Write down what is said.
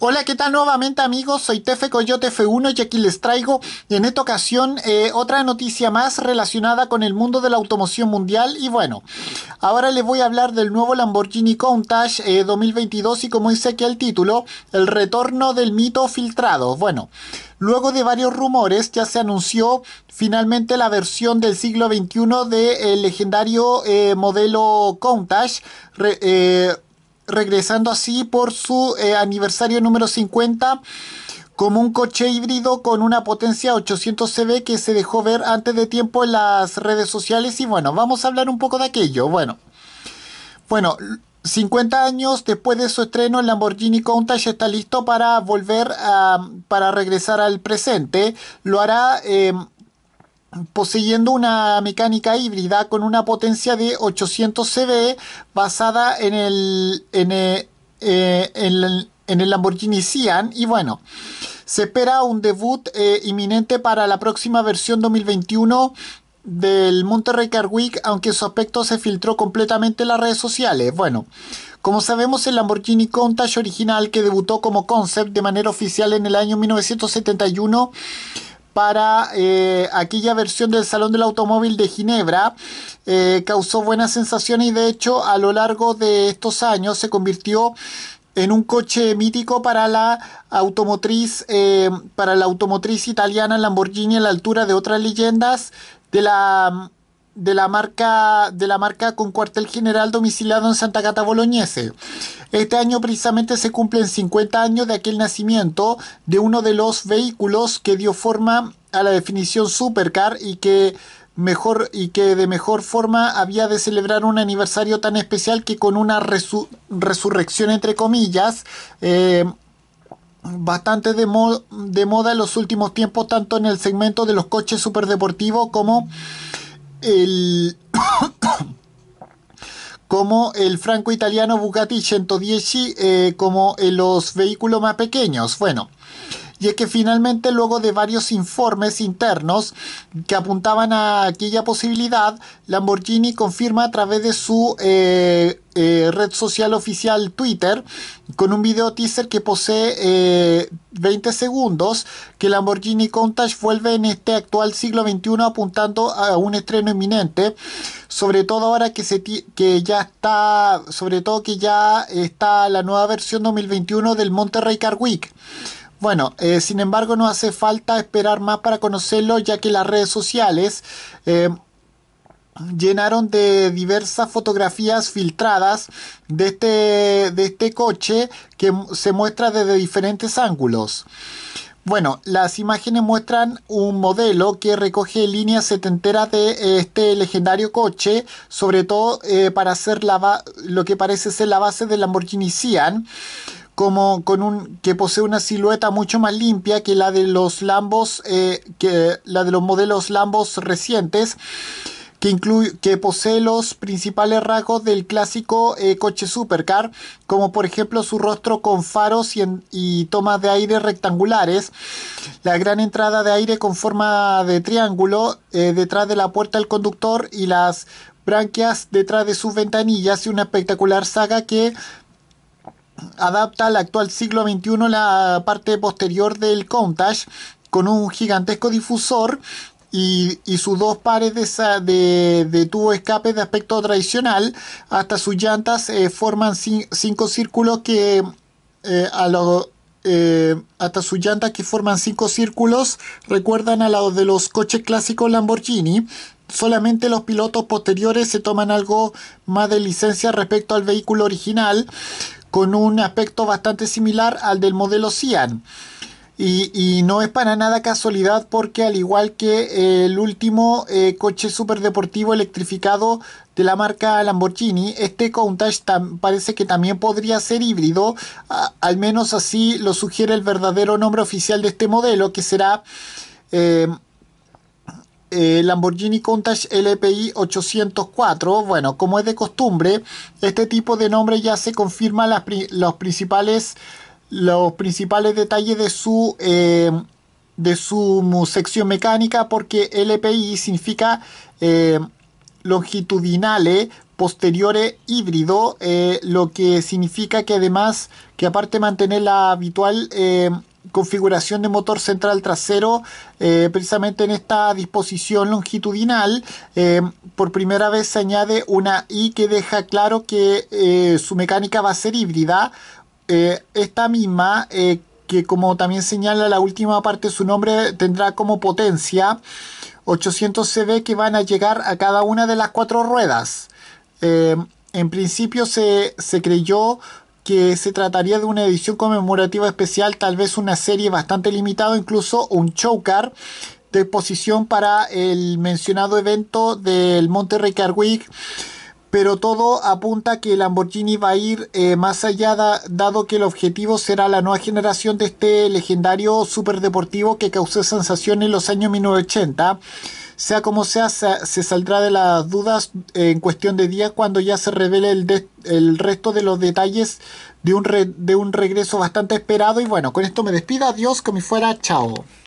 Hola, ¿qué tal nuevamente amigos? Soy Tefe Coyote F1 y aquí les traigo en esta ocasión eh, otra noticia más relacionada con el mundo de la automoción mundial y bueno, ahora les voy a hablar del nuevo Lamborghini Countach 2022 eh, y como dice aquí el título, el retorno del mito filtrado. Bueno, Luego de varios rumores ya se anunció finalmente la versión del siglo XXI del legendario eh, modelo Countach regresando así por su eh, aniversario número 50 como un coche híbrido con una potencia 800 CV que se dejó ver antes de tiempo en las redes sociales y bueno, vamos a hablar un poco de aquello. Bueno, bueno, 50 años después de su estreno, el Lamborghini Countach está listo para volver a, ah, para regresar al presente. Lo hará em, poseyendo una mecánica híbrida con una potencia de 800 CV basada en el, eh, eh, en el, en el, Lamborghini Sian y bueno, se espera un debut eh, inminente para la próxima versión 2021 del Monterrey Car Week, aunque su aspecto se filtró completamente en las redes sociales. Bueno, como sabemos, el Lamborghini Countach original que debutó como concept de manera oficial en el año 1971 para eh, aquella versión del Salón del Automóvil de Ginebra. Eh, causó buenas sensaciones y de hecho a lo largo de estos años se convirtió en un coche mítico para la automotriz, eh, para la automotriz italiana Lamborghini a la altura de otras leyendas de la de la marca de la marca con cuartel general domiciliado en Santa Cata Boloñese. Este año precisamente se cumplen 50 años de aquel nacimiento de uno de los vehículos que dio forma a la definición supercar y que mejor y que de mejor forma había de celebrar un aniversario tan especial que con una resurrección entre comillas eh, bastante de, de moda en los últimos tiempos tanto en el segmento de los coches superdeportivos como el como el franco italiano Bugatti 110 eh, como los vehículos más pequeños. Bueno, y es que finalmente luego de varios informes internos que apuntaban a aquella posibilidad, Lamborghini confirma a través de su eh, eh, red social oficial Twitter con un video teaser que posee 20 eh, segundos que Lamborghini Countach vuelve en este actual siglo XXI apuntando a un estreno inminente sobre todo ahora que, se que ya está sobre todo que ya está la nueva versión 2021 del Monterrey Car Week bueno, eh, sin embargo no hace falta esperar más para conocerlo ya que las redes sociales eh, llenaron de diversas fotografías filtradas de este, de este coche que se muestra desde diferentes ángulos. Bueno, las imágenes muestran un modelo que recoge líneas setenteras de eh, este legendario coche, sobre todo para hacer la lo que parece ser la base del Lamborghini Sian como con un que posee una silueta mucho más limpia que la de los Lambos, eh, que la de los modelos Lambos recientes, que, incluye, que posee los principales rasgos del clásico eh, coche supercar, como por ejemplo su rostro con faros y, tomas de aire rectangulares, la gran entrada de aire con forma de triángulo eh, detrás de la puerta del conductor y las branquias detrás de sus ventanillas y una espectacular saga que adapta al actual siglo XXI la parte posterior del Countach con un gigantesco difusor y, sus dos pares de, de, tubo escape de aspecto tradicional hasta sus llantas eh, forman cinco círculos que eh, a lo, eh, hasta sus llantas que forman cinco círculos recuerdan a los de los coches clásicos Lamborghini solamente los pilotos posteriores se toman algo más de licencia respecto al vehículo original con un aspecto bastante similar al del modelo Cian. Y, no es para nada casualidad porque al igual que el último eh, coche superdeportivo electrificado de la marca Lamborghini, este Countach parece que también podría ser híbrido, al menos así lo sugiere el verdadero nombre oficial de este modelo que será... Eh, eh, Lamborghini Countach LPI 804. Bueno, como es de costumbre, este tipo de nombre ya se confirma los principales los principales detalles de su eh, de su sección mecánica porque LPI significa eh, longitudinale posteriore híbrido, eh, lo que significa que además que aparte de mantener la habitual configuración de motor central trasero, eh, precisamente en esta disposición longitudinal, eh, por primera vez se añade una I que deja claro que eh, su mecánica va a ser híbrida. esta misma, que como también señala la última parte, su nombre tendrá como potencia 800 CV que van a llegar a cada una de las cuatro ruedas. en principio se, se creyó que se trataría de una edición conmemorativa especial, tal vez una serie bastante limitada, incluso un car de exposición para el mencionado evento del Monterrey Car Week. Pero todo apunta que que Lamborghini va a ir eh, más allá, dado que el objetivo será la nueva generación de este legendario superdeportivo que causó sensación en los años 1980 sea como sea, se, saldrá de las dudas en cuestión de días cuando ya se revele el, el resto de los detalles de un, de un regreso bastante esperado. Y bueno, con esto me despido. Adiós, que me fuera. Chao.